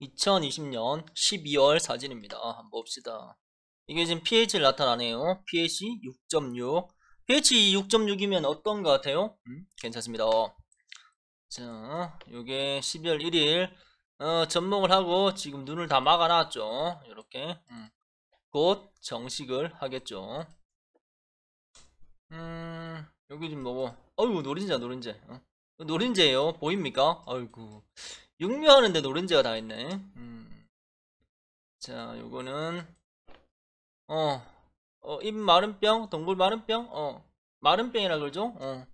2020년 12월 사진입니다. 아, 한번 봅시다. 이게 지금 pH를 나타나네요. pH 6.6 pH 6.6이면 어떤 것 같아요? 음, 괜찮습니다. 자, 요게 12월 1일 어, 접목을 하고 지금 눈을 다 막아놨죠. 이렇게 음, 곧 정식을 하겠죠. 음, 여기 좀 뭐고? 어이구 노린자 노린자. 어? 노린자예요. 보입니까? 아이고 육묘하는데 노른자가다 있네. 음. 자, 요거는 어, 어, 입 마른병, 동굴 마른병, 어, 마른병이라 그러죠? 어.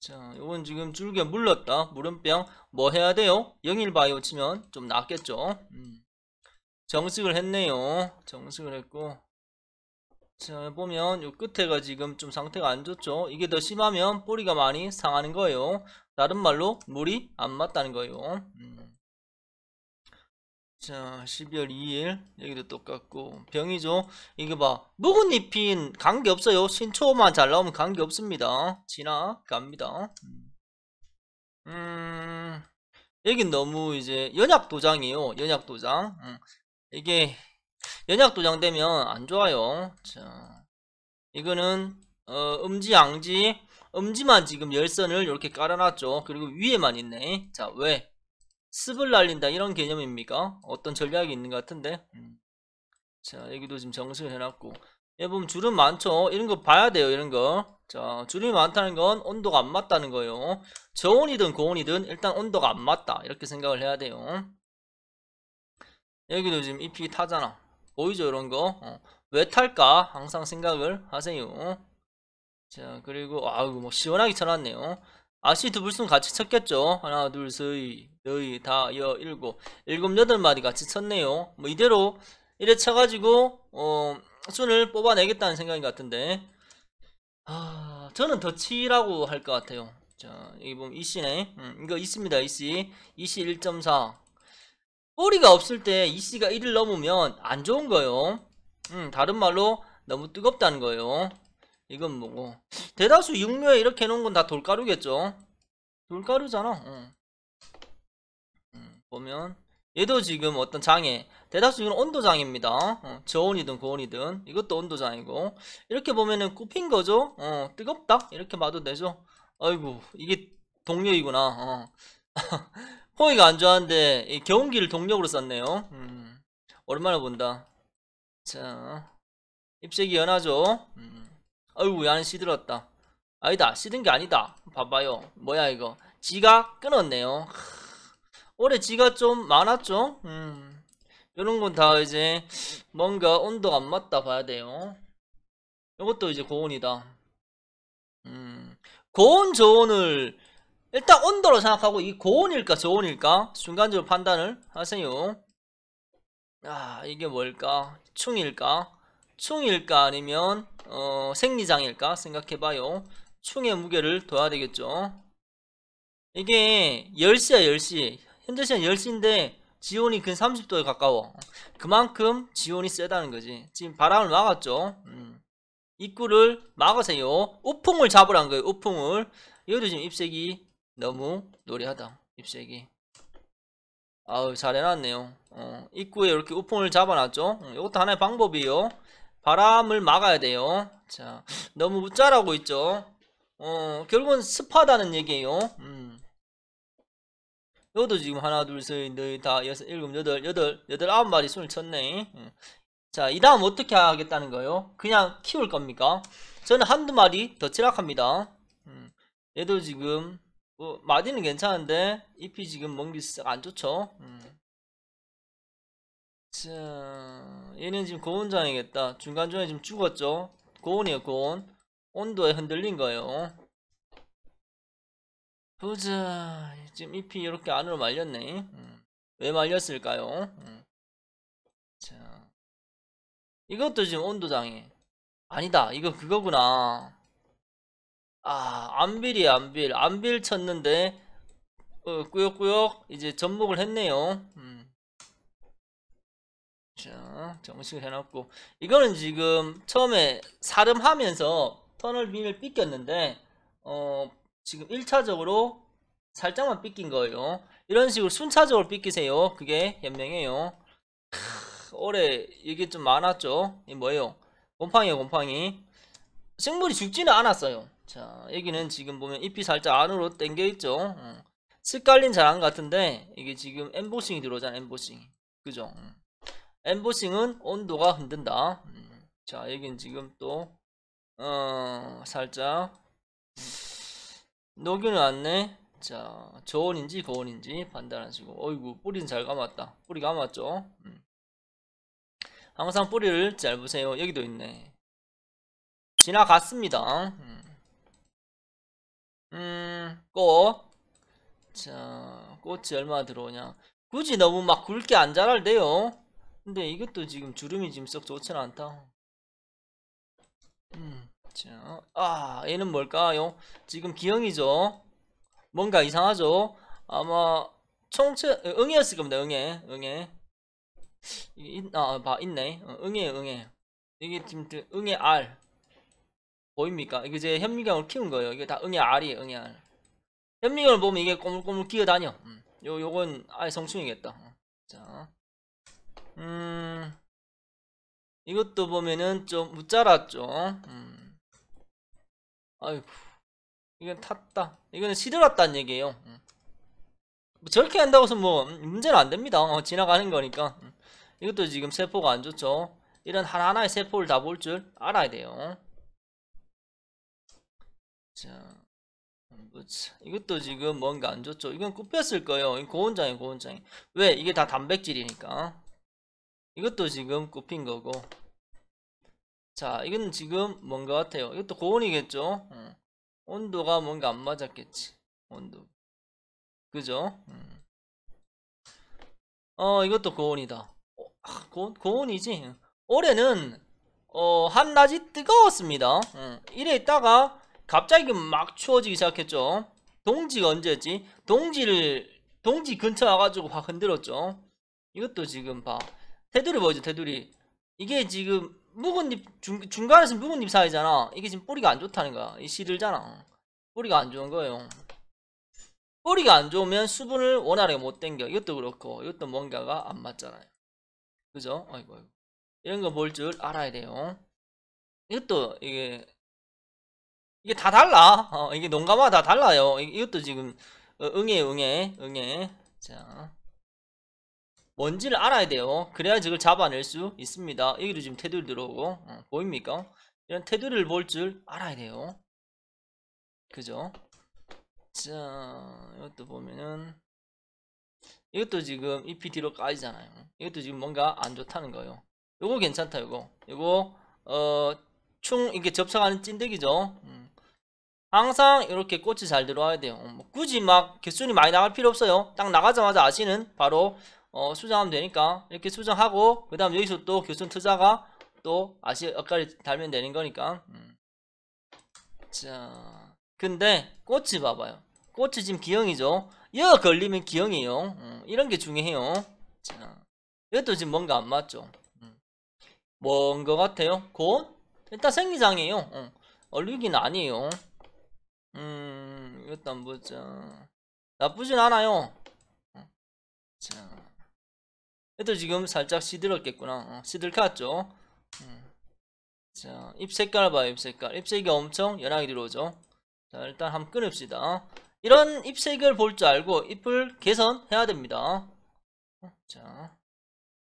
자, 요건 지금 줄기가 물렀다. 물른병뭐 해야 돼요? 영일 바이오 치면 좀 낫겠죠? 음. 정식을 했네요. 정식을 했고. 자, 보면 요 끝에가 지금 좀 상태가 안 좋죠. 이게 더 심하면 뿌리가 많이 상하는 거예요. 다른 말로 물이 안 맞다는 거예요. 음. 자, 12월 2일 여기도 똑같고 병이죠. 이거 봐. 묵은잎인 관계없어요. 신초만 잘 나오면 관계없습니다. 지나갑니다. 음. 여긴 음. 너무 이제 연약 도장이에요. 연약 도장. 음. 이게 연약 도장되면 안 좋아요. 자, 이거는 어, 음지 양지 음지만 지금 열선을 이렇게 깔아놨죠. 그리고 위에만 있네. 자, 왜? 습을 날린다 이런 개념입니까? 어떤 전략이 있는 것 같은데. 음. 자, 여기도 지금 정수를 해놨고. 여 보면 주름 많죠? 이런 거 봐야 돼요, 이런 거. 자, 주름이 많다는 건 온도가 안 맞다는 거예요. 저온이든 고온이든 일단 온도가 안 맞다. 이렇게 생각을 해야 돼요. 여기도 지금 잎이 타잖아. 보이죠 이런 거? 어. 왜 탈까? 항상 생각을 하세요. 자 그리고 아우 뭐 시원하게 쳐놨네요. 아씨 두 불순 같이 쳤겠죠? 하나 둘 셋 넷 다여 일곱 일곱 여덟 마디 같이 쳤네요. 뭐 이대로 이래 쳐가지고 어 순을 뽑아내겠다는 생각인 것 같은데 아 저는 더 치라고 할 것 같아요. 자 이거 보면 이씨네 음, 이거 있습니다 이씨 이씨 1.4 꼬리가 없을 때 이씨가 1을 넘으면 안 좋은 거예요. 음, 다른 말로 너무 뜨겁다는 거예요. 이건 뭐고. 대다수 육묘에 이렇게 해놓은 건 다 돌가루겠죠? 돌가루잖아. 응. 음, 보면 얘도 지금 어떤 장애 대다수 이건 온도장입니다 어, 저온이든 고온이든 이것도 온도장이고 이렇게 보면은 굽힌 거죠 어, 뜨겁다 이렇게 봐도 되죠 아이고 이게 동료이구나 어. 호의가 안좋았는데이 경운기를 동력으로 썼네요. 음, 오랜만에 본다. 자, 입색이 연하죠. 음, 아이고 야는 시들었다. 아니다 시든 게 아니다. 봐봐요. 뭐야 이거? 지가 끊었네요. 올해 지가 좀 많았죠. 음, 이런 건 다 이제 뭔가 온도가 안 맞다 봐야 돼요. 이것도 이제 고온이다. 음, 고온 저온을 일단 온도로 생각하고 이 고온일까 저온일까 순간적으로 판단을 하세요 아 이게 뭘까 충일까 충일까 아니면 어, 생리장일까 생각해봐요 충의 무게를 둬야 되겠죠 이게 10시야 10시 현재 시간 10시인데 지온이 근 30도에 가까워 그만큼 지온이 세다는 거지 지금 바람을 막았죠 음. 입구를 막으세요 우풍을 잡으란 거예요 우풍을 여기도 지금 입색이 너무 노래하다 입세이 아우 잘 해놨네요 어, 입구에 이렇게 우풍을 잡아놨죠 어, 이것도 하나의 방법이에요 바람을 막아야 돼요 자 너무 웃자라고 있죠 어 결국은 습하다는 얘기예요 음. 것도 지금 하나 둘 셋 넷다 여섯 일곱 여덟 여덟 여덟 아홉 마리 손을 쳤네 음. 자이 다음 어떻게 하겠다는 거예요 그냥 키울 겁니까 저는 한두 마리 더 치락합니다 음. 얘도 지금 뭐 마디는 괜찮은데 잎이 e 지금 먹기 안 좋죠 음. 자 얘는 지금 고온장이겠다 중간중간에 지금 죽었죠 고온이에요 고온 온도에 흔들린 거예요 보자 지금 잎이 e 이렇게 안으로 말렸네 음. 왜 말렸을까요 음. 자 이것도 지금 온도장애 아니다 이거 그거구나 아안빌이 안빌 안빌 쳤는데 어, 꾸역꾸역 이제 접목을 했네요 음. 자 정식을 해놨고 이거는 지금 처음에 사름하면서 터널 빈을 삐꼈는데 어 지금 1차적으로 살짝만 삐낀 거예요 이런 식으로 순차적으로 삐끼세요 그게 현명해요 올해 이게 좀 많았죠 이 뭐예요 곰팡이에요 곰팡이 식물이 죽지는 않았어요. 자, 여기는 지금 보면 잎이 살짝 안으로 당겨 있죠. 응. 음. 스칼린 잘한 것 같은데 이게 지금 엠보싱이 들어오잖아, 엠보싱. 그죠? 음. 엠보싱은 온도가 흔든다. 음. 자, 여기는 지금 또 어, 살짝 녹이는 않네. 자, 저온인지 고온인지 판단하시고. 어이구, 뿌리는 잘 감았다. 뿌리 감았죠? 항상 뿌리를 잘 보세요. 여기도 있네. 지나갔습니다. 음. 음, 꽃. 자, 꽃이 얼마 들어오냐. 굳이 너무 막 굵게 안 자랄래요. 근데 이것도 지금 주름이 지금 썩좋지 않다. 음, 자, 아, 얘는 뭘까요? 지금 기형이죠. 뭔가 이상하죠. 아마 총체 어, 응애였을 겁니다. 응애, 응애. 아, 봐 있네. 어, 응애, 응애. 이게 지금 그 응애 R. 보입니까? 이게 이제 현미경을 키운 거예요. 이게 다 응애알이에요, 응애알. 현미경을 보면 이게 꼬물꼬물 기어다녀. 음. 요, 요건 아예 성충이겠다. 음. 자. 음. 이것도 보면은 좀 무자랐죠. 음. 아이고. 이건 탔다. 이거는 시들었다는 얘기예요. 음. 뭐 저렇게 한다고 해서 뭐 문제는 안 됩니다. 어, 지나가는 거니까. 음. 이것도 지금 세포가 안 좋죠. 이런 하나하나의 세포를 다 볼 줄 알아야 돼요. 자, 음, 그치. 이것도 지금 뭔가 안 좋죠. 이건 굽혔을 거예요. 고온장이 고온장이. 왜? 이게 다 단백질이니까. 이것도 지금 굽힌 거고. 자, 이건 지금 뭔가 같아요. 이것도 고온이겠죠. 음. 온도가 뭔가 안 맞았겠지. 온도. 그죠? 음. 어, 이것도 고온이다. 어, 아, 고, 고온이지. 올해는 어, 한낮이 뜨거웠습니다. 이래 있다가 갑자기 막 추워지기 시작했죠. 동지가 언제였지? 동지를 동지 근처 와가지고 확 흔들었죠. 이것도 지금 봐. 테두리 뭐죠? 테두리. 이게 지금 묵은잎 중, 중간에서 묵은잎 사이잖아. 이게 지금 뿌리가 안 좋다는 거야. 이 시들잖아. 뿌리가 안 좋은 거예요. 뿌리가 안 좋으면 수분을 원활하게 못 땡겨. 이것도 그렇고 이것도 뭔가가 안 맞잖아요. 그죠? 아이고, 아이고. 이런 거 볼 줄 알아야 돼요. 이것도 이게 이게 다 달라. 어, 이게 농가마다 달라요. 이것도 지금 어, 응애 응애 응애. 자. 뭔지를 알아야 돼요. 그래야 저걸 잡아낼 수 있습니다. 여기로 지금 테두리 들어오고 어, 보입니까? 이런 테두리를 볼 줄 알아야 돼요. 그죠? 자, 이것도 보면은 이것도 지금 잎이 뒤로 까이잖아요 이것도 지금 뭔가 안 좋다는 거예요. 요거 괜찮다, 요거. 요거 어, 충 이게 접착하는 찐득이죠. 음. 항상 이렇게 꽃이 잘 들어와야 돼요 어, 뭐 굳이 막 개순이 많이 나갈 필요 없어요 딱 나가자마자 아시는 바로 어, 수정하면 되니까 이렇게 수정하고 그 다음 여기서 또 교순 투자가 또 아시 엇갈이 달면 되는 거니까 음. 자 근데 꽃이 봐봐요 꽃이 지금 기형이죠 여 걸리면 기형이에요 음, 이런 게 중요해요 자 이것도 지금 뭔가 안 맞죠 음. 뭔거 같아요 곧 일단 생리장이에요 음. 얼룩이는 아니에요 음 이것도 안 보자 나쁘진 않아요 어. 자 얘도 지금 살짝 시들었겠구나 어, 시들갔죠 음. 자입 색깔 봐요 입 색깔 입색이 엄청 연하게 들어오죠 자 일단 한번 끊읍시다 이런 입색을 볼 줄 알고 잎을 개선해야 됩니다 어, 자